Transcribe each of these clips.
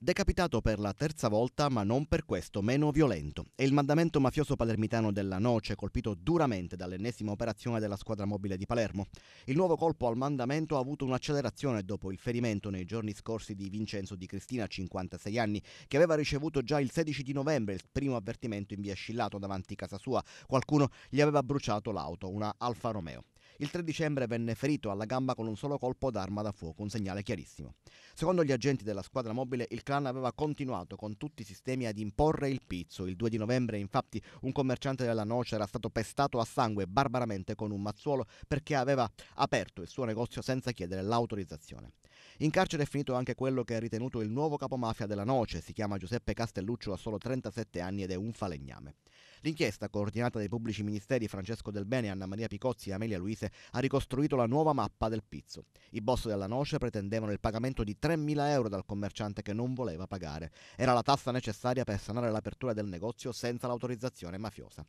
Decapitato per la terza volta, ma non per questo meno violento. È il mandamento mafioso palermitano della Noce, colpito duramente dall'ennesima operazione della squadra mobile di Palermo. Il nuovo colpo al mandamento ha avuto un'accelerazione dopo il ferimento nei giorni scorsi di Vincenzo Di Cristina, 56 anni, che aveva ricevuto già il 16 di novembre il primo avvertimento in via Scillato davanti a casa sua. Qualcuno gli aveva bruciato l'auto, una Alfa Romeo. Il 3 dicembre venne ferito alla gamba con un solo colpo d'arma da fuoco, un segnale chiarissimo. Secondo gli agenti della squadra mobile, il clan aveva continuato con tutti i sistemi ad imporre il pizzo. Il 2 di novembre, infatti, un commerciante della noce era stato pestato a sangue barbaramente con un mazzuolo perché aveva aperto il suo negozio senza chiedere l'autorizzazione. In carcere è finito anche quello che è ritenuto il nuovo capomafia della noce, si chiama Giuseppe Castelluccio, ha solo 37 anni ed è un falegname. L'inchiesta, coordinata dai pubblici ministeri Francesco Del Bene, Anna Maria Picozzi e Amelia Luise, ha ricostruito la nuova mappa del pizzo. I boss della noce pretendevano il pagamento di 3.000 euro dal commerciante che non voleva pagare. Era la tassa necessaria per sanare l'apertura del negozio senza l'autorizzazione mafiosa.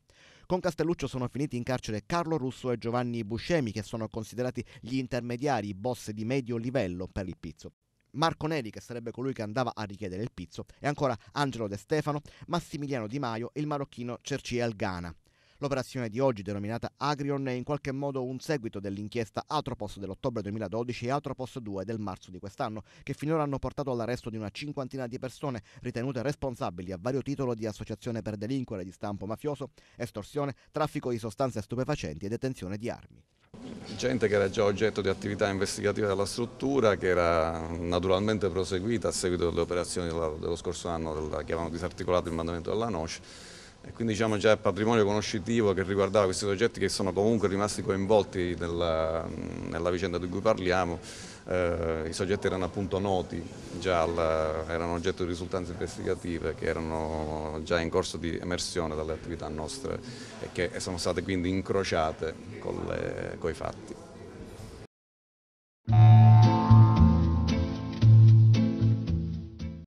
Con Castelluccio sono finiti in carcere Carlo Russo e Giovanni Buscemi, che sono considerati gli intermediari, i boss di medio livello per il pizzo. Marco Neri, che sarebbe colui che andava a richiedere il pizzo, e ancora Angelo De Stefano, Massimiliano Di Maio e il marocchino Cerci Algana. L'operazione di oggi, denominata Agrion, è in qualche modo un seguito dell'inchiesta Atropos dell'ottobre 2012 e Atropos 2 del marzo di quest'anno, che finora hanno portato all'arresto di una cinquantina di persone ritenute responsabili a vario titolo di associazione per delinquere di stampo mafioso, estorsione, traffico di sostanze stupefacenti e detenzione di armi. Gente che era già oggetto di attività investigativa della struttura, che era naturalmente proseguita a seguito delle operazioni dello scorso anno, che avevano disarticolato il mandamento della NOSH e quindi diciamo già patrimonio conoscitivo che riguardava questi soggetti che sono comunque rimasti coinvolti nella, nella vicenda di cui parliamo, eh, i soggetti erano appunto noti, alla, erano oggetto di risultanze investigative che erano già in corso di emersione dalle attività nostre e che sono state quindi incrociate con i fatti.